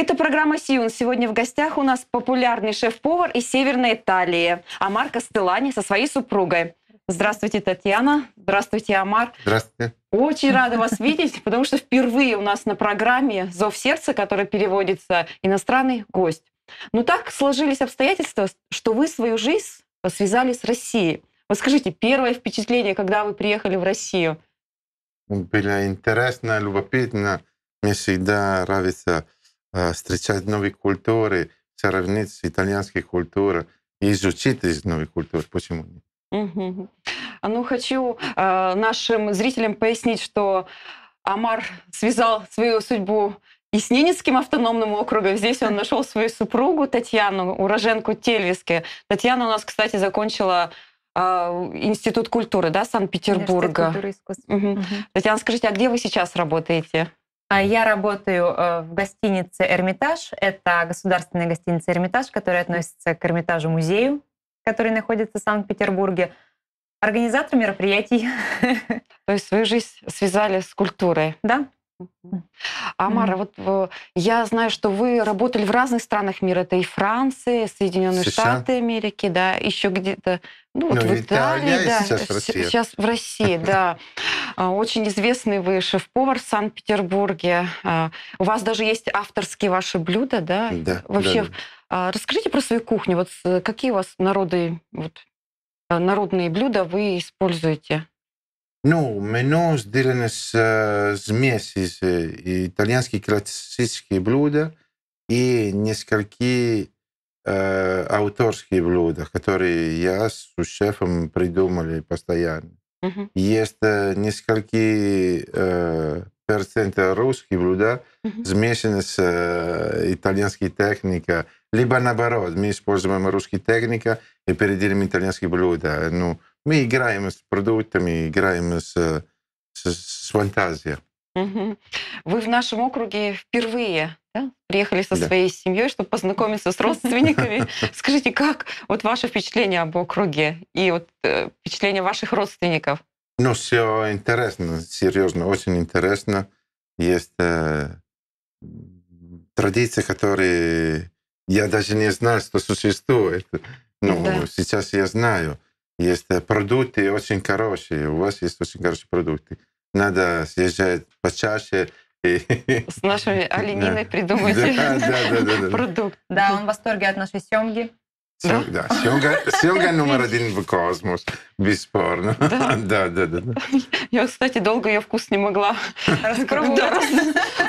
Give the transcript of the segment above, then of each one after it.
Это программа «Сиун». Сегодня в гостях у нас популярный шеф-повар из Северной Италии Амар Костелани со своей супругой. Здравствуйте, Татьяна. Здравствуйте, Амар. Здравствуйте. Очень рада вас видеть, потому что впервые у нас на программе «Зов сердца», который переводится «Иностранный гость». Но ну так сложились обстоятельства, что вы свою жизнь связали с Россией. Вот скажите, первое впечатление, когда вы приехали в Россию? Было интересно, любопытно. Мне всегда нравится Э, встречать новые культуры, сравнить с итальянской культурой и изучить из новой культуры. Почему нет? Угу. Ну, хочу э, нашим зрителям пояснить, что Амар связал свою судьбу и с Ненецким автономным округом. Здесь он нашел свою супругу Татьяну, уроженку Тельвиски. Татьяна у нас, кстати, закончила э, Институт культуры да, Санкт-Петербурга. Угу. Угу. Татьяна, скажите, а где вы сейчас работаете? А я работаю э, в гостинице «Эрмитаж». Это государственная гостиница «Эрмитаж», которая относится к Эрмитажу-музею, который находится в Санкт-Петербурге. Организатор мероприятий. То есть свою жизнь связали с культурой. Да. Амара, вот э, я знаю, что вы работали в разных странах мира. Это и Франция, Соединенные США. Штаты Америки, да, еще где-то, ну, вот ну, в Италии, Италия, да. Сейчас, Россия. сейчас в России, да. А, очень известный вы шеф-повар в Санкт-Петербурге. А, у вас даже есть авторские ваши блюда, да? Да. Вообще, да. А, расскажите про свою кухню. Вот э, какие у вас народы, вот, э, народные блюда вы используете? Ну, меню сделано с э, смесь из э, итальянских классических блюд и нескольких э, авторские блюда, которые я с шефом придумали постоянно. Угу. Mm Есть несколько э, э процентов русских блюд, угу. Mm -hmm. с э, итальянской техникой, либо наоборот, мы используем русский техника и переделим итальянские блюда. Ну, мы играем с продуктами, играем с, э, с, с фантазией. Вы в нашем округе впервые да, приехали со да. своей семьей, чтобы познакомиться с родственниками. Скажите, как вот ваше впечатление об округе и вот э, впечатление ваших родственников? Ну, все интересно, серьезно, очень интересно. Есть э, традиции, которые я даже не знаю, что существует. Ну, да. сейчас я знаю есть э, продукты очень хорошие, у вас есть очень хорошие продукты. Надо съезжать почаще. С нашей олениной придумайте продукт. Да, он в восторге от нашей семги. Сем... Да? да, сёга, номер один в космос, бесспорно. Да? да, да, да, да. Я, кстати, долго ее вкус не могла распробовать.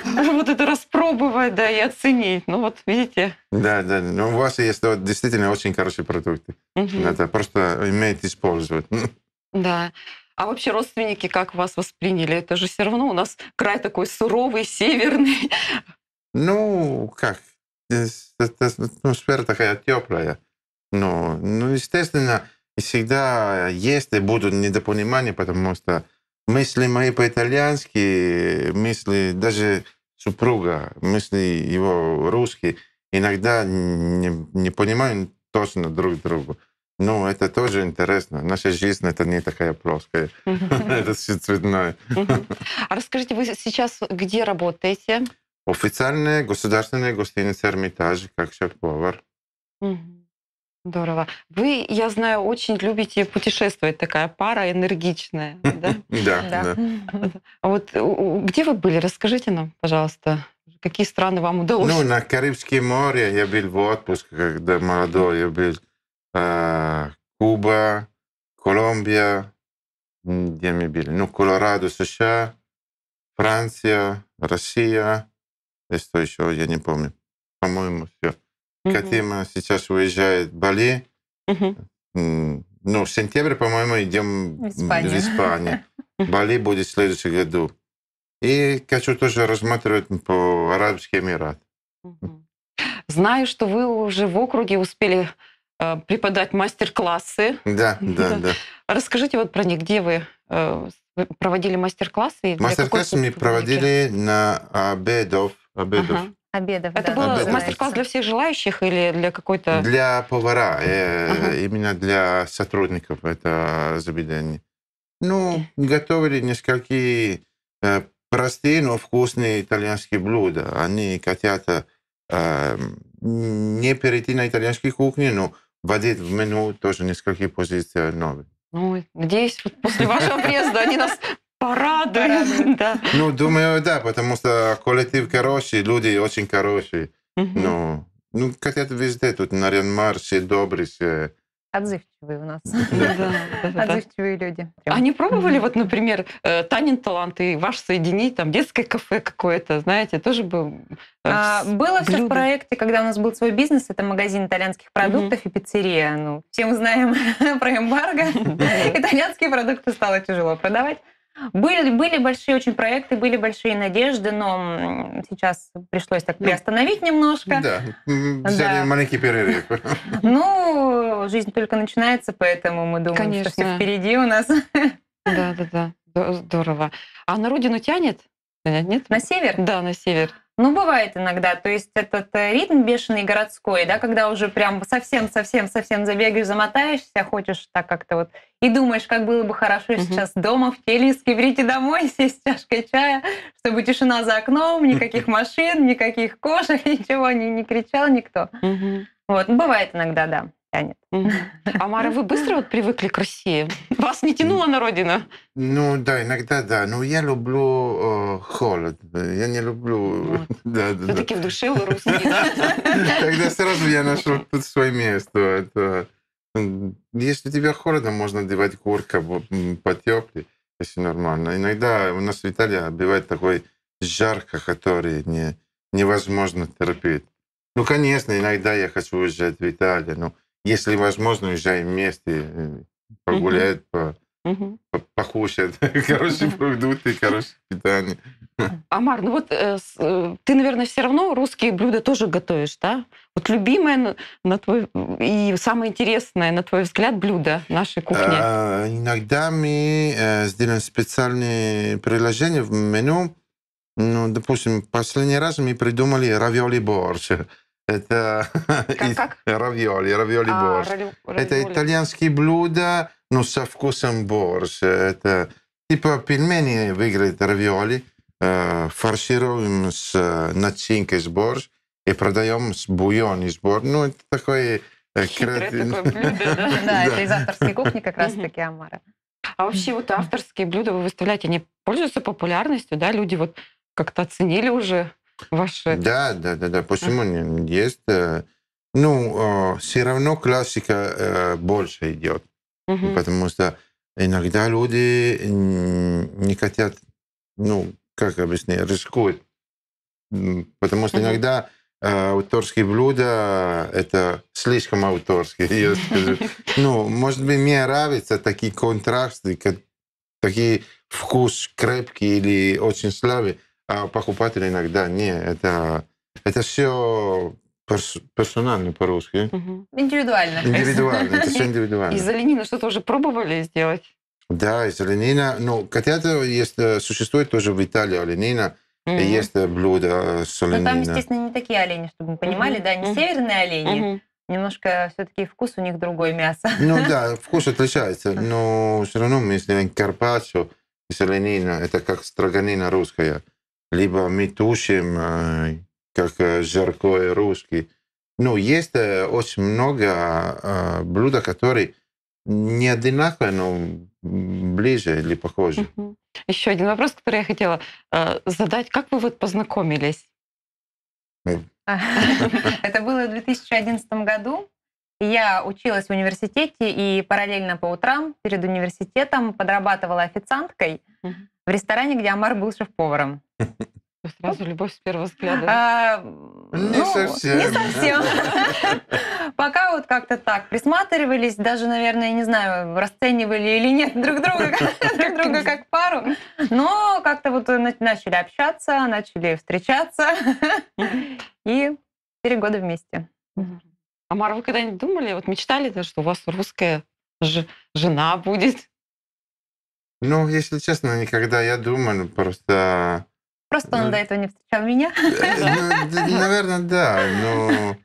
Вот это распробовать, да, и оценить. Ну вот, видите. Да, да, но ну, у вас есть действительно очень хорошие продукты. Это просто имеет использовать. Да. А вообще родственники как вас восприняли? Это же все равно у нас край такой суровый, северный. Ну, как, Ну атмосфера такая теплая. Ну, ну, естественно, всегда есть и будут недопонимания, потому что мысли мои по-итальянски, мысли даже супруга, мысли его русские, иногда не, не понимают точно друг друга. Ну, это тоже интересно. Наша жизнь это не такая плоская, это все цветное. А расскажите, вы сейчас где работаете? Официальная государственная гостиница «Эрмитаж» как шеф-повар. Здорово. Вы, я знаю, очень любите путешествовать, такая пара энергичная, да? Да. Вот э, где вы были? Расскажите нам, пожалуйста, какие страны вам удалось? Ну, на Карибское море я был в отпуске, когда молодой я был. А, Куба, Колумбия, где мы были? Ну, Колорадо, США, Франция, Россия. И что еще, я не помню. По-моему, все. Угу. Катима э, сейчас уезжает в Бали. Угу. Ну, в сентябре, по-моему, идем в Испанию. Бали будет в следующем году. И хочу тоже рассматривать по Арабский Эмират. Знаю, что вы уже в округе успели э, преподать мастер-классы. Да, да, да. Расскажите вот про них, где вы э, проводили мастер-классы? Мастер-классы мы проводили на обедов, обедов. Ага. Обедов. Это да. был мастер-класс для всех желающих или для какой-то... Для повара, э, ага. именно для сотрудников это заведения. Ну, готовили несколько э, простые, но вкусные итальянские блюда. Они хотят э, не перейти на итальянские кухни, но вводить в меню тоже несколько позиций новых. Ну, надеюсь, вот после вашего приезда они нас Порадуем, да. Ну, думаю, да, потому что коллектив хороший, люди очень хорошие. Ну, ну, как хотят везде, тут на Ренмарсе, Добрисе, Отзывчивые у нас. Ну Отзывчивые люди. Они пробовали, вот, например, э, Танин талант и ваш соединить, там, детское кафе какое-то, знаете, тоже бы э, а, Было все в проекте, когда у нас был свой бизнес, это магазин итальянских продуктов и пиццерия. Ну, все мы знаем про эмбарго. Итальянские продукты стало тяжело продавать. Были, были большие очень проекты, были большие надежды, но сейчас пришлось так ну, приостановить немножко. Да, взяли да. маленький перерыв. Ну, жизнь только начинается, поэтому мы думаем, Конечно. что все впереди у нас. Да, да, да, здорово. А на родину тянет? Э, нет? На север? Да, на север. Ну, бывает иногда. То есть этот э, ритм бешеный городской, да, когда уже прям совсем-совсем-совсем забегаешь, замотаешься, хочешь так как-то вот и думаешь, как было бы хорошо угу. сейчас дома в телеске, прийти домой, сесть с чашкой чая, чтобы тишина за окном, никаких машин, никаких кошек, ничего, не, не кричал никто. Угу. Вот, ну, бывает иногда, да тянет. Угу. Амара, вы быстро вот привыкли к России? Вас не тянуло на родину? Ну да, иногда да. Но ну, я люблю э, холод. Я не люблю... Вот. Да, да, Все-таки да. в душе вы русский, Тогда сразу я нашел тут свое место. Это Если тебе холодно, можно одевать куртку потеплее, если нормально. Иногда у нас в Италии бывает такой жарко, который не, невозможно терпеть. Ну, конечно, иногда я хочу уезжать в Италию, но если возможно, уезжаем вместе, э, погуляют, по, угу. покушают. Короче, продукты, короче, питание. Амар, ну вот э, э ты, наверное, все равно русские блюда тоже готовишь, да? Вот любимое на твой и самое интересное, на твой взгляд, блюдо нашей кухни? А, иногда мы э, сделаем специальные приложения в меню. Ну, допустим, последний раз мы придумали равиоли борщ. Это как, как? равиоли, равиоли а, борщ. Это итальянские блюда, но со вкусом борщ. Это типа пельмени выглядят равиоли, э, фаршируем с э, начинкой с борщ и продаем с бульон из борщ. Ну, это такое... Э, Хитрое такое блюдо, да? Да, это из авторской кухни как раз-таки Амара. А вообще вот авторские блюда вы выставляете, они пользуются популярностью, да? Люди вот как-то оценили уже Ваше... Да, да, да, да. Почему не есть? Э, ну, э, все равно классика э, больше идет, угу. потому что иногда люди не хотят, ну, как объяснить, рискуют, потому что иногда авторские блюда это слишком авторские, я скажу. Ну, может быть, мне нравятся такие контрасты, такие вкус крепкий или очень слабый а покупатель иногда не. Это, это все перс- персонально по-русски. Угу. Индивидуально. Индивидуально, это все индивидуально. Из оленина что-то уже пробовали сделать? Да, из оленина. Ну, котята есть, э, существует тоже в Италии оленина. Mm-hmm. Есть э, блюдо с оленина. Но там, естественно, не такие олени, чтобы мы понимали, mm-hmm. да, не mm-hmm. северные олени. Mm-hmm. Немножко все-таки вкус у них другой мясо. Ну да, вкус отличается, но все равно мы если карпаччо из оленина. Это как строганина русская либо мы тушим, э, как жаркое э, русский. Ну, есть э, очень много блюд, которые не одинаковые, но ближе или похожи. Угу. Еще один вопрос, который я хотела задать. Как вы вот познакомились? Это было в 2011 году. Я училась в университете и параллельно по утрам перед университетом подрабатывала официанткой в ресторане, где Амар был шеф-поваром. Сразу любовь с первого взгляда. А, не ну, совсем. Не совсем. Пока вот как-то так присматривались, даже, наверное, не знаю, расценивали или нет друг друга, друг друга как пару. Но как-то вот начали общаться, начали встречаться. И четыре года вместе. А Мара, вы когда-нибудь думали, вот мечтали, что у вас русская жена будет? Ну, если честно, никогда я думал, ну, просто Просто он ну, до этого не встречал меня. Ну, наверное, да. Но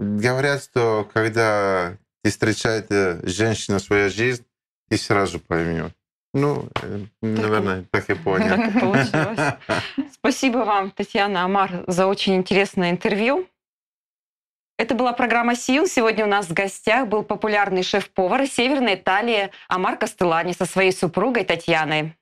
говорят, что когда ты встречает э, женщина свою жизнь, ты сразу поймешь. Ну, э, наверное, так, и понял. Так и получилось. Спасибо вам, Татьяна Амар, за очень интересное интервью. Это была программа «Сиюн». Сегодня у нас в гостях был популярный шеф-повар Северной Италии Амар Костелани со своей супругой Татьяной.